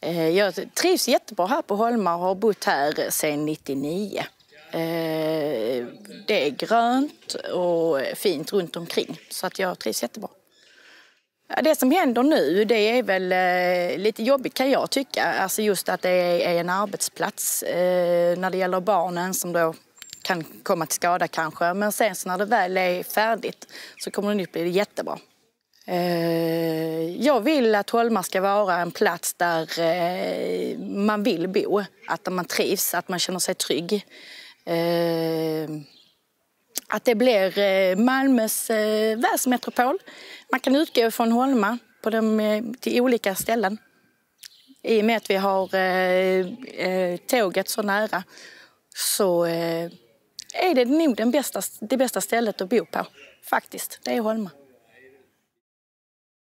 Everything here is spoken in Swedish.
Eh, jag trivs jättebra här på Holma och har bott här sedan 99. Eh, det är grönt och fint runt omkring så att jag trivs jättebra. Det som händer nu det är väl eh, lite jobbigt kan jag tycka. Alltså just att det är en arbetsplats när det gäller barnen som då kan komma till skada kanske. Men sen när det väl är färdigt så kommer det nytt bli jättebra. Jag vill att Holma ska vara en plats där eh, man vill bo, att man trivs, att man känner sig trygg. Eh, att det blir eh, Malmös världsmetropol. Man kan utgå från Holma på de, till olika ställen. I och med att vi har tåget så nära så är det nog den bästa, det bästa stället att bo på, faktiskt. Det är Holma.